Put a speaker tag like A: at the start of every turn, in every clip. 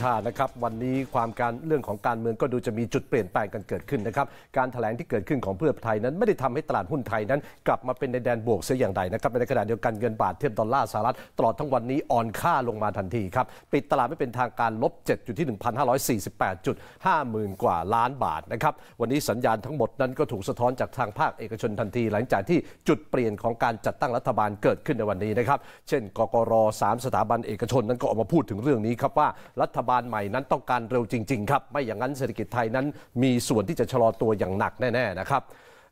A: ชานะครับวันนี้ความการเรื่องของการเมืองก็ดูจะมีจุดเปลี่ยนแปลงกันเกิดขึ้นนะครับการถแถลงที่เกิดขึ้นของเพื่อไทยนั้นไม่ได้ทำให้ตลาดหุ้นไทยนั้น กลับมาเป็นในแดนบวกเสียอย่างใดนะครับในขณะเดียวกันเงินบาทเทียบดอลลาร์สหรัฐตลอดทั้งวันนี้อ่อนค่าลงมาทันทีครับปิดตลาดไม่เป็นทางการลบ7จุดที่1,548จุด50,000กว่าล้านบาทนะครับวันนี้สัญญาณทั้งหมดนั้นก็ถูกสะท้อนจากทางภาคเอกชนทันที หลังจากที่จุดเปลี่ยนของการจัดตั้งรัฐบาลเกิดขึ้นในวันนี้นะครับเช่นกกร3สถาบันเอกชนนั้นก็ออกมาพูดถึงเรื่องนี้ครับว่ารัฐบาลใหม่นั้นต้องการเร็วจริงๆครับไม่อย่างนั้นเศรษฐกิจไทยนั้นมีส่วนที่จะชะลอตัวอย่างหนักแน่ๆนะครับ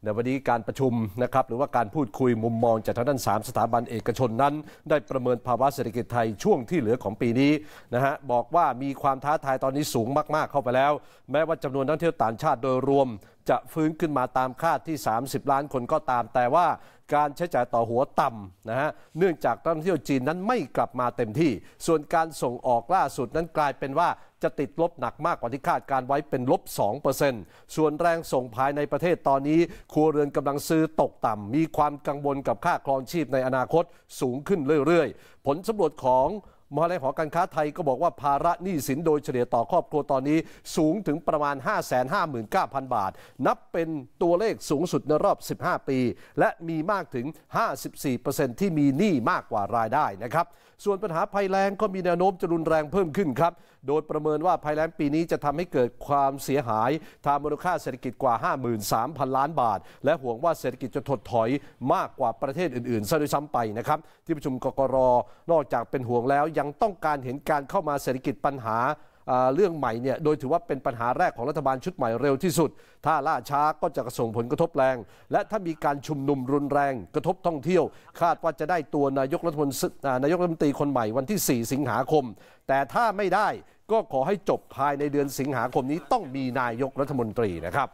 A: ในวันนี้การประชุมนะครับหรือว่าการพูดคุยมุมมอง จากทางด้าน3สถาบันเอกชนนั้น ได้ประเมินภาวะเศรษฐกิจไทยช่วงที่เหลือของปีนี้นะฮะบอกว่ามีความท้าทายตอนนี้สูงมากๆเข้าไปแล้ว แม้ว่าจำนวนนักเที่ยวต่างชาติโดยรวมจะฟื้นขึ้นมาตามคาดที่ 30 ล้านคนก็ตามแต่ว่า การใช้จ่ายต่อหัวต่ำนะฮะเนื่องจากท่องเที่ยวจีนนั้นไม่กลับมาเต็มที่ ส่วนการส่งออกล่าสุด นั้นกลายเป็นว่าจะติดลบหนักมากกว่าที่คาดการไว้เป็นลบ2%ส่วนแรงส่งภายในประเทศตอนนี้ครัวเรือนกำลังซื้อตกต่ำมีความกังวลกับค่าครองชีพในอนาคตสูงขึ้นเรื่อยๆ ผลสำรวจของมหาลัยหอการค้าไทยก็บอกว่าภาระหนี้สินโดยเฉลี่ยต่อครอบครัวตอนนี้สูงถึงประมาณ 559,000 บาท นับเป็นตัวเลขสูงสุดในรอบ 15 ปี และมีมากถึง 54%ที่มีหนี้มากกว่ารายได้นะครับ ส่วนปัญหาภัยแล้งก็มีแนวโน้มจะรุนแรงเพิ่มขึ้นครับ โดยประเมินว่าภัยแล้งปีนี้จะทำให้เกิดความเสียหายทางมูลค่าเศรษฐกิจกว่า 53,000 ล้านบาท และห่วงว่าเศรษฐกิจจะถดถอยมากกว่าประเทศอื่นๆซะด้วยซ้ำไปนะครับที่ประชุมกกรนอกจากเป็นห่วงแล้วยังต้องการเห็นการเข้ามาเศรษฐกิจปัญหาเรื่องใหม่เนี่ยโดยถือว่าเป็นปัญหาแรกของรัฐบาลชุดใหม่เร็วที่สุด ถ้าล่าช้าก็จะส่งผลกระทบแรง และถ้ามีการชุมนุมรุนแรงกระทบท่องเที่ยว คาดว่าจะได้ตัวนายกรัฐมนตรีนายกรัฐมนตรีคนใหม่วันที่ 4 สิงหาคม แต่ถ้าไม่ได้ก็ขอให้จบภายในเดือนสิงหาคมนี้ต้องมีนายกรัฐมนตรีนะครับ